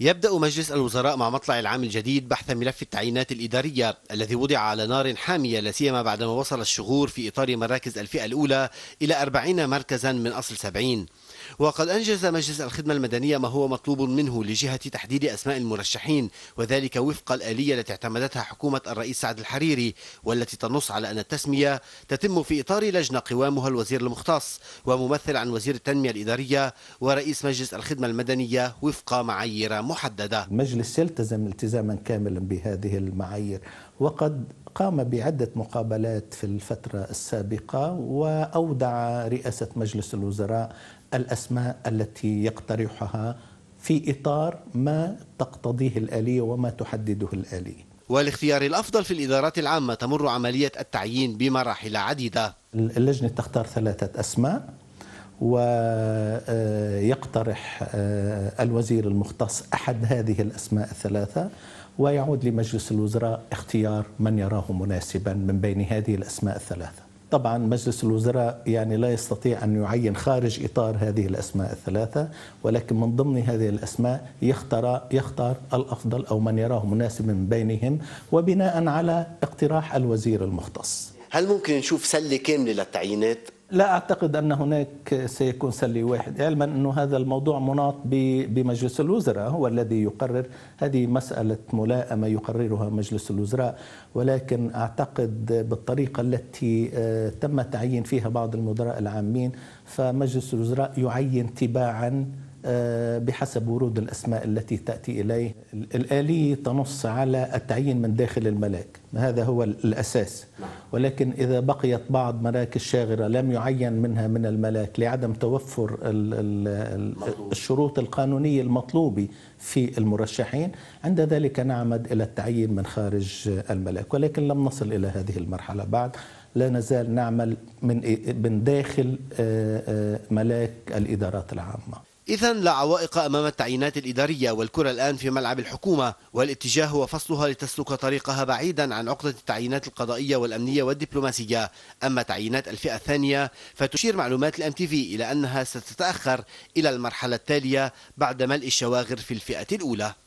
يبدأ مجلس الوزراء مع مطلع العام الجديد بحث ملف التعيينات الإدارية الذي وضع على نار حامية لا سيما بعدما وصل الشغور في إطار مراكز الفئة الأولى إلى 40 مركزا من أصل 70 وقد أنجز مجلس الخدمة المدنية ما هو مطلوب منه لجهة تحديد أسماء المرشحين وذلك وفق الآلية التي اعتمدتها حكومة الرئيس سعد الحريري والتي تنص على أن التسمية تتم في إطار لجنة قوامها الوزير المختص وممثل عن وزير التنمية الإدارية ورئيس مجلس الخدمة المدنية وفق معايير محددة المجلس يلتزم التزاما كاملا بهذه المعايير وقد قام بعدة مقابلات في الفترة السابقة وأودع رئاسة مجلس الوزراء الأسماء التي يقترحها في إطار ما تقتضيه الآلية وما تحدده الآلية والاختيار الأفضل في الإدارات العامة تمر عملية التعيين بمراحل عديدة اللجنة تختار ثلاثة أسماء ويقترح آه، الوزير المختص أحد هذه الأسماء الثلاثة ويعود لمجلس الوزراء اختيار من يراه مناسبا من بين هذه الأسماء الثلاثة طبعا مجلس الوزراء يعني لا يستطيع أن يعين خارج إطار هذه الأسماء الثلاثة ولكن من ضمن هذه الأسماء يختار, يختار الأفضل أو من يراه مناسبا من بينهم وبناء على اقتراح الوزير المختص هل ممكن نشوف سلة كاملة للتعيينات لا اعتقد ان هناك سيكون سلي واحد علما انه هذا الموضوع مناط بمجلس الوزراء هو الذي يقرر هذه مساله ملائمه يقررها مجلس الوزراء ولكن اعتقد بالطريقه التي آه، تم تعيين فيها بعض المدراء العامين فمجلس الوزراء يعين تباعا آه، بحسب ورود الأسماء التي تأتي إليه الآلية تنص على التعيين من داخل الملاك هذا هو الأساس ولكن إذا بقيت بعض مراكز شاغرة لم يعين منها من الملاك لعدم توفر الشروط القانونية المطلوبة في المرشحين عند ذلك نعمد إلى التعيين من خارج الملاك ولكن لم نصل إلى هذه المرحلة بعد لا نزال نعمل من داخل آه، آه، ملاك الإدارات العامة إذا لا عوائق أمام التعيينات الإدارية والكرة الآن في ملعب الحكومة والاتجاه هو فصلها لتسلك طريقها بعيدا عن عقدة التعيينات القضائية والأمنية والدبلوماسية أما تعيينات الفئة الثانية فتشير معلومات الأم تي في إلى أنها ستتأخر إلى المرحلة التالية بعد ملء الشواغر في الفئة الأولى